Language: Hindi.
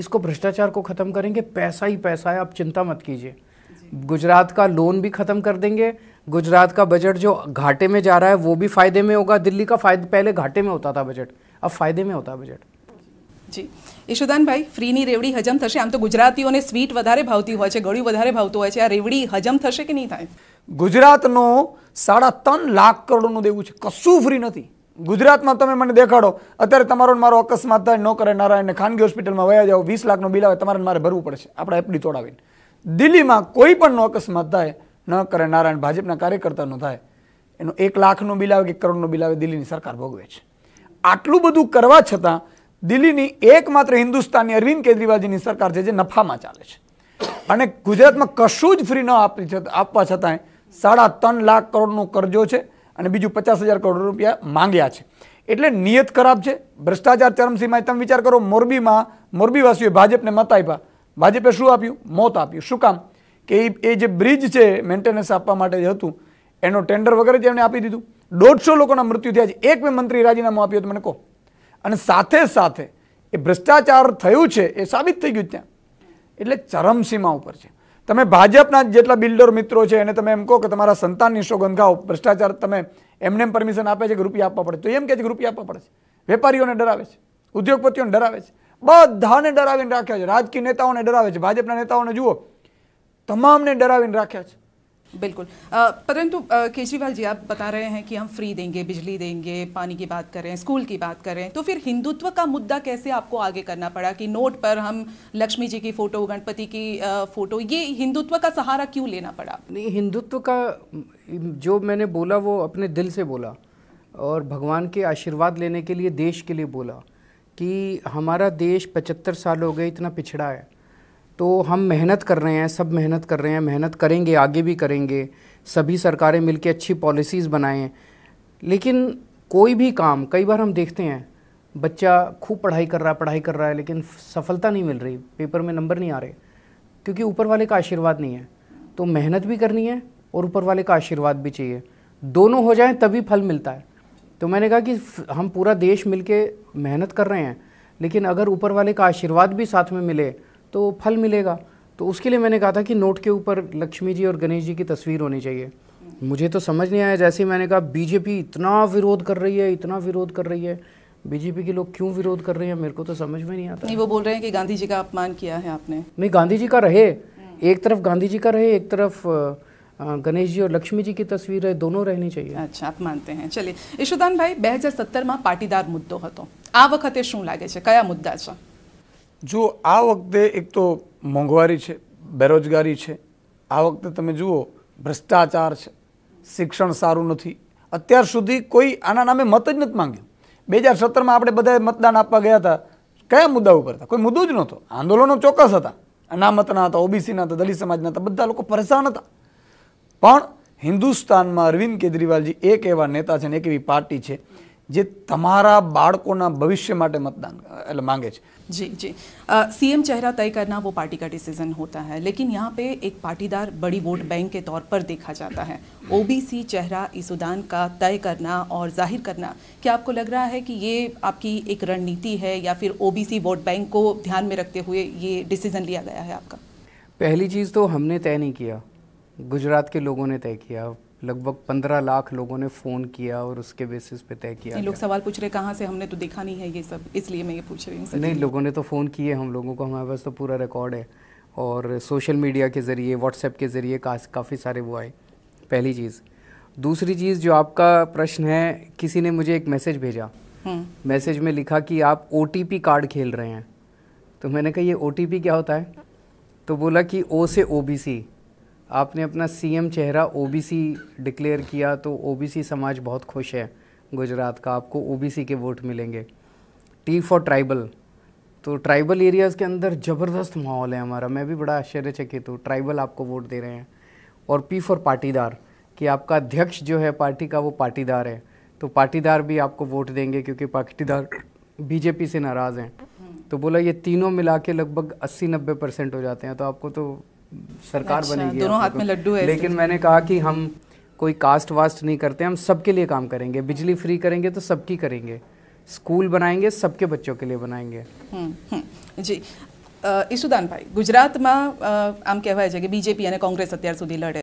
इसको भ्रष्टाचार को ख़त्म करेंगे पैसा ही पैसा है आप चिंता मत कीजिए गुजरात का लोन भी ख़त्म कर देंगे गुजरात का बजट जो घाटे में जा रहा है वो भी फ़ायदे में होगा दिल्ली का फायदा पहले घाटे में होता था बजट अब फ़ायदे में होता है बजट જી ઈશુદાનભાઈ ફ્રીની રેવડી હજમ થશે આમ તો ગુજરાતીઓને સ્વીટ વધારે ભાવતી હોય છે ગળ્યું વધારે ભાવતું હોય છે આ રેવડી હજમ થશે કે નહીં થાય ગુજરાતનો સાડા ત્રણ લાખ કરોડનું દેવું છે કશું ફ્રી નથી ગુજરાતમાં તમે મને દેખાડો અત્યારે તમારો મારો અકસ્માત થાય ન કરે નારાયણને ખાનગી હોસ્પિટલમાં વયા જાઓ વીસ લાખનો બિલ આવે તમારે મારે ભરવું પડશે આપણે એફડી તોડાવીને દિલ્હીમાં કોઈ પણનો અકસ્માત થાય ન કરે નારાયણ ભાજપના કાર્યકર્તાનો થાય એનો એક લાખનું બિલ આવે કે કરોડનો બિલ આવે દિલ્હીની સરકાર ભોગવે છે આટલું બધું કરવા છતાં દિલ્હીની એકમાત્ર હિન્દુસ્તાનની અરવિંદ કેજરીવાલજીની સરકાર છે જે નફામાં ચાલે છે અને ગુજરાતમાં કશું જ ફ્રી ન આપી આપવા છતાંય સાડા ત્રણ લાખ કરોડનો કરજો છે અને બીજું પચાસ હજાર કરોડ રૂપિયા માંગ્યા છે એટલે નિયત ખરાબ છે ભ્રષ્ટાચાર ચરમસીમાએ તમે વિચાર કરો મોરબીમાં મોરબીવાસીઓએ ભાજપને મત આપ્યા ભાજપે શું આપ્યું મોત આપ્યું શું કામ કે એ જે બ્રિજ છે મેન્ટેનન્સ આપવા માટે જે હતું એનો ટેન્ડર વગેરે જ એમણે આપી દીધું દોઢસો લોકોના મૃત્યુ થયા છે એક મેં મંત્રી રાજીનામું આપ્યું તો મને કહો અને સાથે સાથે એ ભ્રષ્ટાચાર થયું છે એ સાબિત થઈ ગયું ત્યાં એટલે ચરમસીમા ઉપર છે તમે ભાજપના જેટલા બિલ્ડર મિત્રો છે એને તમે એમ કહો કે તમારા સંતાનની સોગંધ ખાઓ ભ્રષ્ટાચાર તમે એમને એમ પરમિશન આપે છે કે રૂપિયા આપવા પડે તો એમ કહે છે કે રૂપિયા આપવા પડે છે વેપારીઓને ડરાવે છે ઉદ્યોગપતિઓને ડરાવે છે બધાને ડરાવીને રાખ્યા છે રાજકીય નેતાઓને ડરાવે છે ભાજપના નેતાઓને જુઓ તમામને ડરાવીને રાખ્યા છે बिल्कुल परंतु केजरीवाल जी आप बता रहे हैं कि हम फ्री देंगे बिजली देंगे पानी की बात कर रहे हैं स्कूल की बात कर रहे हैं तो फिर हिंदुत्व का मुद्दा कैसे आपको आगे करना पड़ा कि नोट पर हम लक्ष्मी जी की फ़ोटो गणपति की फ़ोटो ये हिंदुत्व का सहारा क्यों लेना पड़ा नहीं हिंदुत्व का जो मैंने बोला वो अपने दिल से बोला और भगवान के आशीर्वाद लेने के लिए देश के लिए बोला कि हमारा देश पचहत्तर साल हो गए इतना पिछड़ा है तो हम मेहनत कर रहे हैं सब मेहनत कर रहे हैं मेहनत करेंगे आगे भी करेंगे सभी सरकारें मिलकर अच्छी पॉलिसीज़ बनाएं लेकिन कोई भी काम कई बार हम देखते हैं बच्चा खूब पढ़ाई कर रहा है पढ़ाई कर रहा है लेकिन सफलता नहीं मिल रही पेपर में नंबर नहीं आ रहे क्योंकि ऊपर वाले का आशीर्वाद नहीं है तो मेहनत भी करनी है और ऊपर वाले का आशीर्वाद भी चाहिए दोनों हो जाएं तभी फल मिलता है तो मैंने कहा कि हम पूरा देश मिलके मेहनत कर रहे हैं लेकिन अगर ऊपर वाले का आशीर्वाद भी साथ में मिले तो फल मिलेगा तो उसके लिए मैंने कहा था कि नोट के ऊपर लक्ष्मी जी और गणेश जी की तस्वीर होनी चाहिए मुझे तो समझ नहीं आया जैसे मैंने कहा बीजेपी इतना विरोध कर रही है इतना विरोध कर रही है बीजेपी के लोग क्यों विरोध कर रहे हैं मेरे को तो समझ में नहीं आता नहीं वो बोल रहे हैं कि गांधी जी का अपमान किया है आपने नहीं गांधी जी का रहे एक तरफ गांधी जी का रहे एक तरफ गणेश जी और लक्ष्मी जी की तस्वीर है दोनों रहनी चाहिए अच्छा आप मानते हैं चलिए ઈશુદાનભાઈ બે હજાર सत्तर में पाटीदार मुद्दों આ વખતે શું લાગે છે કયા મુદ્દા જો આ વખતે એક તો મોંઘવારી છે બેરોજગારી છે આ વખતે તમે જુઓ ભ્રષ્ટાચાર છે શિક્ષણ સારું નથી અત્યાર સુધી કોઈ આના નામે મત જ નથી માંગ્યું બે હજાર સત્તરમાં આપણે બધાએ મતદાન આપવા ગયા હતા કયા મુદ્દા ઉપર હતા કોઈ મુદ્દો જ નહોતો આંદોલનો ચોક્કસ હતા અનામતના હતા ઓબીસીના હતા દલિત સમાજના હતા બધા લોકો પરેશાન હતા પણ હિન્દુસ્તાનમાં અરવિંદ કેજરીવાલજી એક એવા નેતા છે ને એક એવી પાર્ટી છે जे तमारा બાળકોના भविष्य माटे मतदान એટલે માંગે जी जी सीएम चेहरा तय करना वो पार्टी का डिसीजन होता है लेकिन यहाँ पे एक पाटीदार बड़ी वोट बैंक के तौर पर देखा जाता है ओबीसी चेहरा इस उदान का तय करना और जाहिर करना क्या आपको लग रहा है कि ये आपकी एक रणनीति है या फिर ओबीसी वोट बैंक को ध्यान में रखते हुए ये डिसीजन लिया गया है आपका पहली चीज़ तो हमने तय नहीं किया गुजरात के लोगों ने तय किया लगभग पंद्रह लाख लोगों ने फ़ोन किया और उसके बेसिस पे तय किया लोग सवाल पूछ रहे कहाँ से हमने तो देखा नहीं है ये सब इसलिए मैं ये पूछ रही हूँ नहीं लोगों ने तो फ़ोन किए हम लोगों को हमारे पास तो पूरा रिकॉर्ड है और सोशल मीडिया के ज़रिए व्हाट्सएप के ज़रिए काफ़ी सारे वो आए पहली चीज़ दूसरी चीज़ जो आपका प्रश्न है किसी ने मुझे एक मैसेज भेजा मैसेज हम्म। में लिखा कि आप ओ कार्ड खेल रहे हैं तो मैंने कहा ये ओ क्या होता है तो बोला कि ओ से ओ बी सी आपने अपना सीएम चेहरा ओबीसी डिक्लेयर किया तो ओबीसी समाज बहुत खुश है गुजरात का आपको ओबीसी के वोट मिलेंगे टी फॉर ट्राइबल तो ट्राइबल एरियाज़ के अंदर ज़बरदस्त माहौल है हमारा मैं भी बड़ा आश्चर्यचकित हूँ ट्राइबल आपको वोट दे रहे हैं और पी फॉर पाटीदार कि आपका अध्यक्ष जो है पार्टी का वो पाटीदार है तो पाटीदार भी आपको वोट देंगे क्योंकि पाटीदार बीजेपी से नाराज़ हैं तो बोला ये तीनों मिला के लगभग अस्सी नब्बे परसेंट हो जाते हैं तो आपको तो सरकार अच्छा, बनेगी दोनों हाथ में लड्डू है लेकिन मैंने कहा कि हम कोई कास्ट वास्ट नहीं करते हम सबके लिए काम करेंगे बिजली फ्री करेंगे तो सबकी करेंगे स्कूल बनाएंगे सबके बच्चों के लिए बनाएंगे हम्म, हम्म, जी ઈસુદાનભાઈ ગુજરાતમાં આમ કહેવાય છે કે બીજેપી અને કોંગ્રેસ અત્યાર સુધી લડે